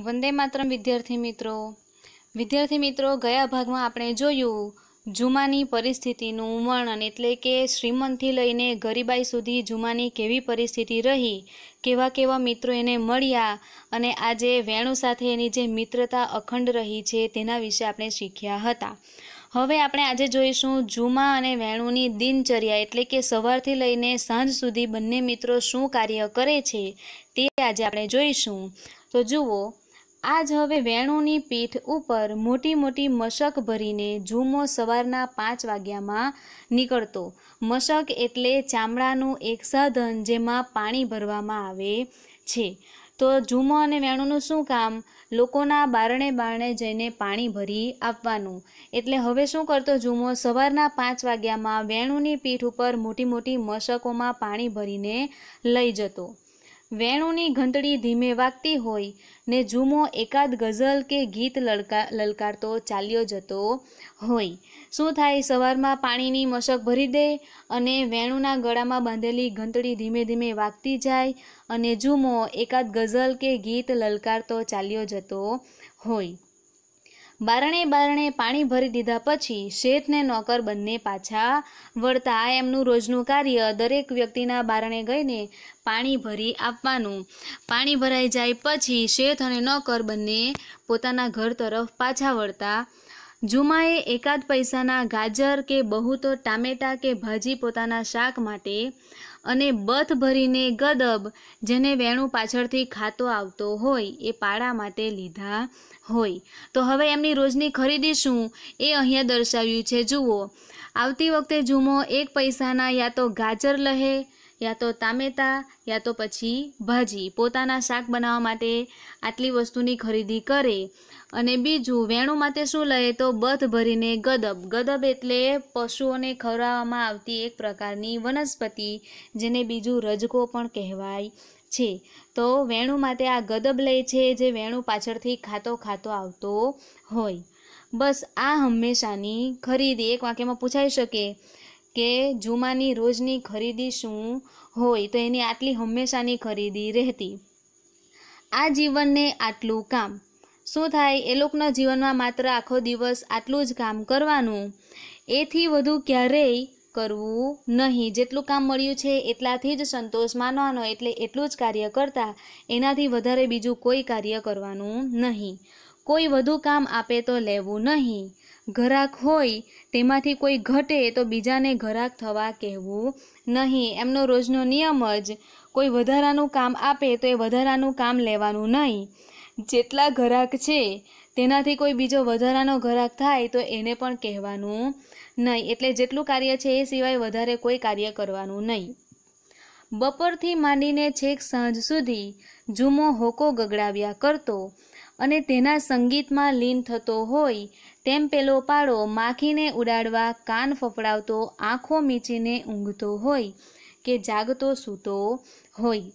વંદે માતરમ વિદ્યાર્થી મિત્રો વિદ્યાર્થી મિત્રો ગયા ભાગમાં આપણે જોયું જુમાની પરિસ્થિતિનું વર્ણન એટલે કે શ્રીમંતથી લઈને ગરીબાઈ સુધી જુમાની કેવી પરિસ્થિતિ રહી કેવા કેવા મિત્રો એને મળ્યા અને આજે વેણુ સાથે એની જે મિત્રતા અખંડ રહી છે તેના વિશે આપણે શીખ્યા હતા હવે આપણે આજે જોઈશું જુમા અને વેણુની દિનચર્યા એટલે કે સવારથી લઈને સાંજ સુધી બંને મિત્રો શું કાર્ય કરે છે તે આજે આપણે જોઈશું તો જુઓ આજ હવે વેણુની પીઠ ઉપર મોટી મોટી મશક ભરીને ઝૂમો સવારના પાંચ વાગ્યામાં નીકળતો મશક એટલે ચામડાનું એક સાધન જેમાં પાણી ભરવામાં આવે છે તો જુમો અને વેણુનું શું કામ લોકોના બારણે બારણે જઈને પાણી ભરી આપવાનું એટલે હવે શું કરતો ઝૂમો સવારના પાંચ વાગ્યામાં વેણુની પીઠ ઉપર મોટી મોટી મશકોમાં પાણી ભરીને લઈ જતો વેણુની ઘંટડી ધીમે વાગતી હોય ને જુમો એકાદ ગઝલ કે ગીત લડકા લલકારતો ચાલ્યો જતો હોય શું થાય સવારમાં પાણીની મશક ભરી દે અને વેણુના ગળામાં બાંધેલી ઘંટડી ધીમે ધીમે વાગતી જાય અને જુમો એકાદ ગઝલ કે ગીત લલકારતો ચાલ્યો જતો હોય બારણે બારણે પાણી ભરી દીધા પછી શેઠ ને નોકર બંને પાછા વળતા એમનું રોજનું કાર્ય દરેક વ્યક્તિના બારણે ગઈને પાણી ભરી આપવાનું પાણી ભરાઈ જાય પછી શેઠ અને નોકર બંને પોતાના ઘર તરફ પાછા વળતા જુમાએ એકાદ પૈસાના ગાજર કે બહુ તો ટામેટાં કે ભાજી પોતાના શાક માટે અને બથ ભરીને ગદબ જેને વેણું પાછળથી ખાતો આવતો હોય એ પાડા માટે લીધા હોય તો હવે એમની રોજની ખરીદી શું એ અહીંયા દર્શાવ્યું છે જુઓ આવતી વખતે જુમો એક પૈસાના યા તો ગાજર લહે યા તો ટામેટા યા તો પછી ભાજી પોતાના શાક બનાવવા માટે આટલી વસ્તુની ખરીદી કરે અને બીજું વેણું માટે શું લે તો બધ ભરીને ગદબ ગદબ એટલે પશુઓને ખવડાવવામાં આવતી એક પ્રકારની વનસ્પતિ જેને બીજું રજકો પણ કહેવાય છે તો વેણું માટે આ ગદબ લે છે જે વેણું પાછળથી ખાતો ખાતો આવતો હોય બસ આ હંમેશાની ખરીદી એક વાક્યમાં પૂછાઈ શકે કે જુમાની રોજની ખરીદી શું હોય તો એની આટલી હંમેશાની ખરીદી રહેતી આ જીવનને આટલું કામ શું થાય એ લોકોના જીવનમાં માત્ર આખો દિવસ આટલું જ કામ કરવાનું એથી વધુ ક્યારેય કરવું નહીં જેટલું કામ મળ્યું છે એટલાથી જ સંતોષ માનવાનો એટલે એટલું જ કાર્ય કરતા એનાથી વધારે બીજું કોઈ કાર્ય કરવાનું નહીં કોઈ વધુ કામ આપે તો લેવું નહીં ઘરાક હોય તેમાંથી કોઈ ઘટે તો બીજાને ઘરાક થવા કહેવું નહીં એમનો રોજનો નિયમ જ કોઈ વધારાનું કામ આપે તો એ વધારાનું કામ લેવાનું નહીં જેટલા ઘરાક છે તેનાથી કોઈ બીજો વધારાનો ઘરાક થાય તો એને પણ કહેવાનું નહીં એટલે જેટલું કાર્ય છે એ સિવાય વધારે કોઈ કાર્ય કરવાનું નહીં બપોરથી માંડીને છેક સાંજ સુધી ઝૂમો હોકો ગગડાવ્યા કરતો અને તેના સંગીતમાં લીન થતો હોય તેમ પેલો પાડો માખીને ઉડાડવા કાન ફફડાવતો આંખો મીચીને ઊંઘતો હોય કે જાગતો સૂતો હોય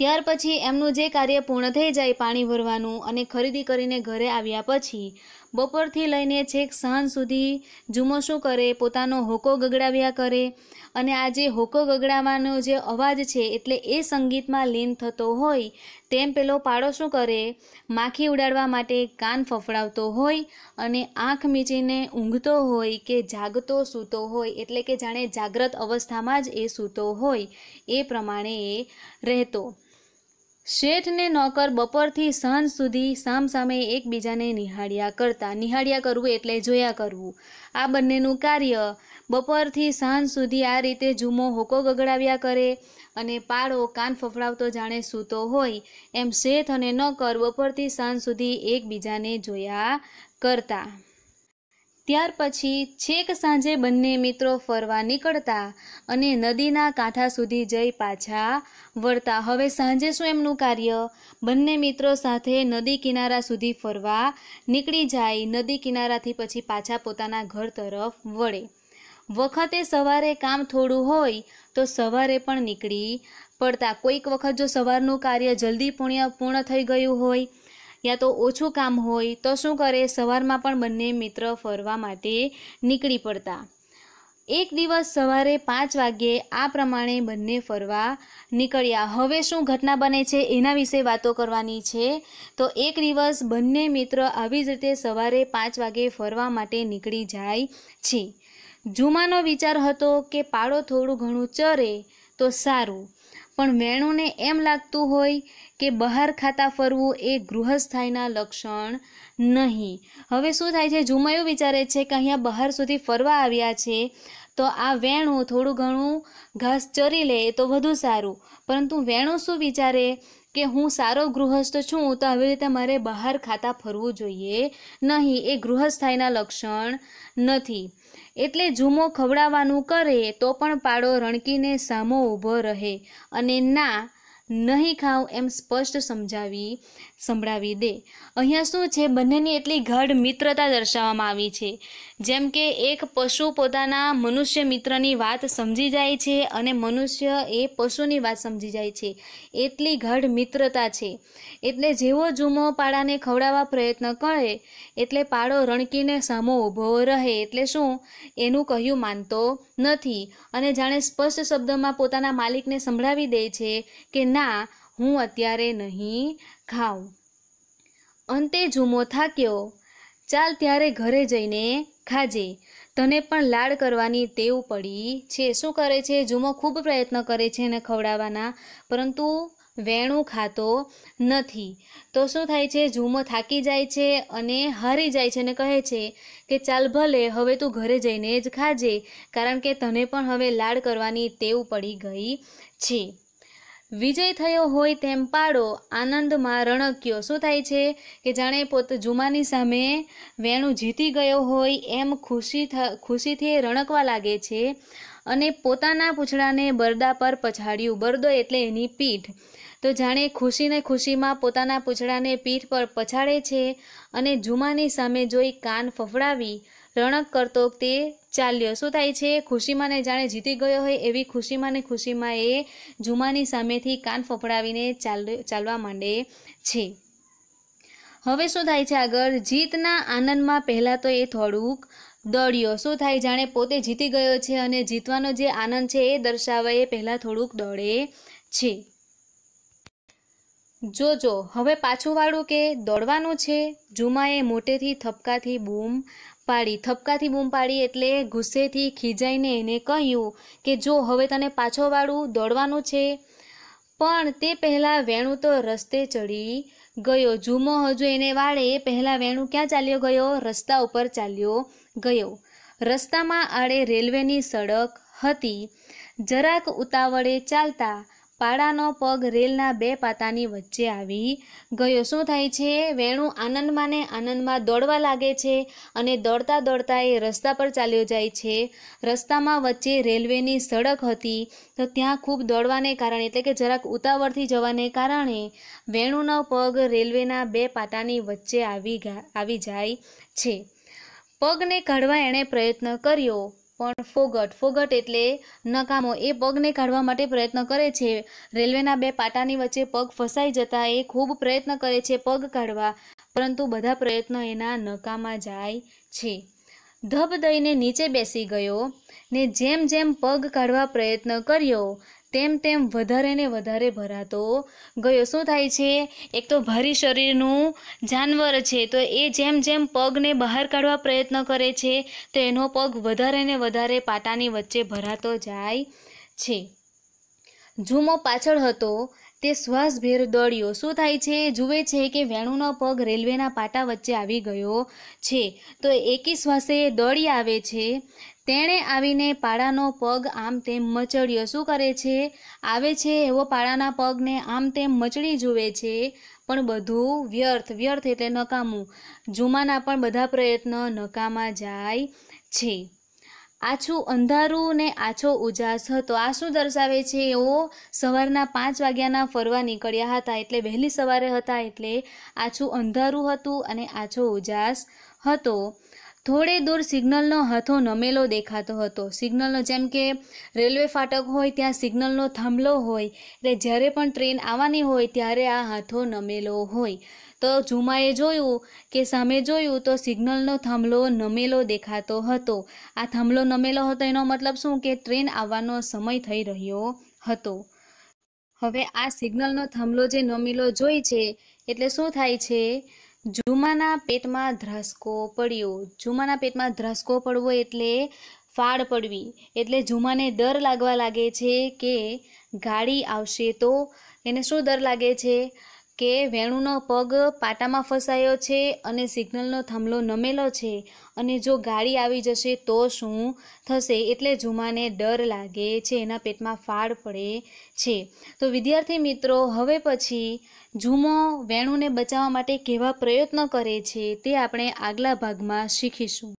ત્યાર પછી એમનું જે કાર્ય પૂર્ણ થઈ જાય પાણી ભરવાનું અને ખરીદી કરીને ઘરે આવ્યા પછી બપોરથી લઈને છેક સાંજ સુધી જુમો શું કરે પોતાનો હોકો ગગડાવ્યા કરે અને આ જે હોકો ગગડાવાનો જે અવાજ છે એટલે એ સંગીતમાં લીન થતો હોય તેમ પેલો પાડો શું કરે માખી ઉડાડવા માટે કાન ફફડાવતો હોય અને આંખ મીચીને ઊંઘતો હોય કે જાગતો સૂતો હોય એટલે કે જાણે જાગ્રત અવસ્થામાં જ એ સૂતો હોય એ પ્રમાણે એ રહેતો શેઠને નોકર બપોરથી સાંજ સુધી સામ સામે એકબીજાને નિહાળ્યા કરતા નિહાળ્યા કરવું એટલે જોયા કરવું આ બંનેનું કાર્ય બપોરથી સાંજ સુધી આ રીતે જુમો હોકો ગગડાવ્યા કરે અને પાડો કાન ફફડાવતો જાણે સૂતો હોય એમ શેઠ અને નોકર બપોરથી સાંજ સુધી એકબીજાને જોયા કરતા ત્યાર પછી છેક સાંજે બંને મિત્રો ફરવા નીકળતા અને નદીના કાંઠા સુધી જઈ પાછા વળતા હવે સાંજે શું એમનું કાર્ય બંને મિત્રો સાથે નદી કિનારા સુધી ફરવા નીકળી જાય નદી કિનારાથી પછી પાછા પોતાના ઘર તરફ વળે વખતે સવારે કામ થોડું હોય તો સવારે પણ નીકળી પડતા કોઈક વખત જો સવારનું કાર્ય જલ્દી પૂર્ણ પૂર્ણ થઈ ગયું હોય યા તો ઓછું કામ હોય તો શું કરે સવારમાં પણ બંને મિત્ર ફરવા માટે નીકળી પડતા એક દિવસ સવારે પાંચ વાગ્યે આ પ્રમાણે બંને ફરવા નીકળ્યા હવે શું ઘટના બને છે એના વિશે વાતો કરવાની છે તો એક દિવસ બંને મિત્ર આવી જ રીતે સવારે પાંચ વાગે ફરવા માટે નીકળી જાય છે જુમાનો વિચાર હતો કે પાડો થોડું ઘણું ચરે તો સારું પણ વેણુને એમ લાગતું હોય કે બહાર ખાતા ફરવું એ ગૃહસ્થાયના લક્ષણ નહીં હવે શું થાય છે જુમયો વિચારે છે કે અહીંયા બહાર સુધી ફરવા આવ્યા છે તો આ વેણું થોડું ઘણું ઘાસ ચરી લે તો વધુ સારું પરંતુ વેણું શું વિચારે કે હું સારો ગૃહસ્થ છું તો આવી રીતે મારે બહાર ખાતા ફરવું જોઈએ નહીં એ ગૃહસ્થાયના લક્ષણ નથી એટલે જુમો ખવડાવવાનું કરે તો પણ પાડો રણકીને સામો ઊભો રહે અને ના નહીં ખાવ એમ સ્પષ્ટ સમજાવી સંભળાવી દે અહીંયા શું છે બંનેની એટલી ગાઢ મિત્રતા દર્શાવવામાં આવી છે જેમ કે એક પશુ પોતાના મનુષ્ય મિત્રની વાત સમજી જાય છે અને મનુષ્ય એ પશુની વાત સમજી જાય છે એટલી ગાઢ મિત્રતા છે એટલે જેવો જુમો પાડાને ખવડાવવા પ્રયત્ન કરે એટલે પાડો રણકીને સામો ઊભો રહે એટલે શું એનું કહ્યું માનતો નથી અને જાણે સ્પષ્ટ શબ્દમાં પોતાના માલિકને સંભળાવી દે છે કે ના હું અત્યારે નહીં ખાઉં અંતે જુમો થાક્યો ચાલ ત્યારે ઘરે જઈને ખાજે તને પણ લાડ કરવાની ટેવ પડી છે શું કરે છે જુમો ખૂબ પ્રયત્ન કરે છે એને ખવડાવવાના પરંતુ વેણું ખાતો નથી તો શું થાય છે ઝૂમો થાકી જાય છે અને હારી જાય છે અને કહે છે કે ચાલ ભલે હવે તું ઘરે જઈને જ ખાજે કારણ કે તને પણ હવે લાડ કરવાની ટેવ પડી ગઈ છે વિજય થયો હોય તેમ પાડો આનંદમાં રણક્યો શું થાય છે કે જાણે પોતે જુમાની સામે વેણું જીતી ગયો હોય એમ ખુશી ખુશીથી રણકવા લાગે છે અને પોતાના પૂછડાને બરદા પર પછાડ્યું બરદો એટલે એની પીઠ તો જાણે ખુશીને ખુશીમાં પોતાના પૂછડાને પીઠ પર પછાડે છે અને જુમાની સામે જોઈ કાન ફફડાવી રણક કરતો તે ચાલ્યો શું થાય છે ખુશીમાં ને જાણે જીતી ગયો હોય એવી ખુશીમાં ને ખુશીમાં એ જુમાની સામેથી કાન ફફડાવીને ચાલવા માંડે છે હવે શું થાય છે આગળ જીતના આનંદમાં પહેલાં તો એ થોડુંક દોડ્યો શું થાય જાણે પોતે જીતી ગયો છે અને જીતવાનો જે આનંદ છે એ દર્શાવે એ પહેલાં થોડુંક દોડે છે જોજો હવે પાછું વાળું કે દોડવાનું છે જુમાએ મોટેથી થપકાથી બૂમ પાડી થપકાથી બૂમ પાડી એટલે ગુસ્સેથી ખીજાઈને એને કહ્યું કે જો હવે તને પાછો વાળું દોડવાનું છે પણ તે પહેલાં વેણુ તો રસ્તે ચડી ગયો જુમો હજુ એને વાળે એ પહેલાં વેણુ ક્યાં ચાલ્યો ગયો રસ્તા ઉપર ચાલ્યો ગયો રસ્તામાં આડે રેલવેની સડક હતી જરાક ઉતાવળે ચાલતા પાડાનો પગ રેલના બે પાતાની વચ્ચે આવી ગયો શું થાય છે વેણુ આનંદમાં ને આનંદમાં દોડવા લાગે છે અને દોડતા દોડતા એ રસ્તા પર ચાલ્યો જાય છે રસ્તામાં વચ્ચે રેલવેની સડક હતી તો ત્યાં ખૂબ દોડવાને કારણે એટલે કે જરાક ઉતાવળથી જવાને કારણે વેણુનો પગ રેલવેના બે પાટાની વચ્ચે આવી આવી જાય છે પગને કાઢવા એણે પ્રયત્ન કર્યો પણ ફોગટ ફોગટ એટલે નકામો એ પગને કાઢવા માટે પ્રયત્ન કરે છે રેલવેના બે પાટાની વચ્ચે પગ ફસાઈ જતા એ ખૂબ પ્રયત્ન કરે છે પગ કાઢવા પરંતુ બધા પ્રયત્નો એના નકામાં જાય છે ધબ દઈને નીચે બેસી ગયો ને જેમ જેમ પગ કાઢવા પ્રયત્ન કર્યો તેમ તેમ વધારે ને વધારે ભરાતો ગયો શું થાય છે એક તો ભારી શરીરનું જાનવર છે તો એ જેમ જેમ પગને બહાર કાઢવા પ્રયત્ન કરે છે તો એનો પગ વધારે ને વધારે પાટાની વચ્ચે ભરાતો જાય છે ઝૂમો પાછળ હતો તે શ્વાસભેર દોડ્યો શું થાય છે જુએ છે કે વેણુનો પગ રેલવેના પાટા વચ્ચે આવી ગયો છે તો એકી શ્વાસે દોડી આવે છે તેણે આવીને પાડાનો પગ આમ તેમ મચડ્યો શું કરે છે આવે છે એવો પાડાના પગને આમ તેમ મચડી જુએ છે પણ બધું વ્યર્થ વ્યર્થ એટલે નકામું જુમાના પણ બધા પ્રયત્ન નકામા જાય છે આછું અંધારું ને આછો ઉજાસ હતો આ શું દર્શાવે છે એઓ સવારના પાંચ વાગ્યાના ફરવા નીકળ્યા હતા એટલે વહેલી સવારે હતા એટલે આછું અંધારું હતું અને આછો ઉજાસ હતો થોડે દૂર સિગ્નલનો હથો નમેલો દેખાતો હતો સિગ્નલનો જેમ કે રેલવે ફાટક હોય ત્યાં સિગ્નલનો થાંભલો હોય એટલે જ્યારે પણ ટ્રેન આવવાની હોય ત્યારે આ હાથો નમેલો હોય તો જુમાએ જોયું કે સામે જોયું તો સિગ્નલનો થાંભલો નમેલો દેખાતો હતો આ થાંભલો નમેલો હતો એનો મતલબ શું કે ટ્રેન આવવાનો સમય થઈ રહ્યો હતો હવે આ સિગ્નલનો થાંભલો જે નમેલો જોઈ છે એટલે શું થાય છે જુમાના પેટમાં ધ્રાસકો પડ્યો જુમાના પેટમાં ધ્રાસકો પડવો એટલે ફાળ પડવી એટલે જુમાને ડર લાગવા લાગે છે કે ગાડી આવશે તો એને શું ડર લાગે છે કે વેણુનો પગ પાટામાં ફસાયો છે અને સિગ્નલનો થાંભલો નમેલો છે અને જો ગાડી આવી જશે તો શું થશે એટલે જુમાને ડર લાગે છે એના પેટમાં ફાળ પડે છે તો વિદ્યાર્થી મિત્રો હવે પછી જુમો વેણુને બચાવવા માટે કેવા પ્રયત્ન કરે છે તે આપણે આગલા ભાગમાં શીખીશું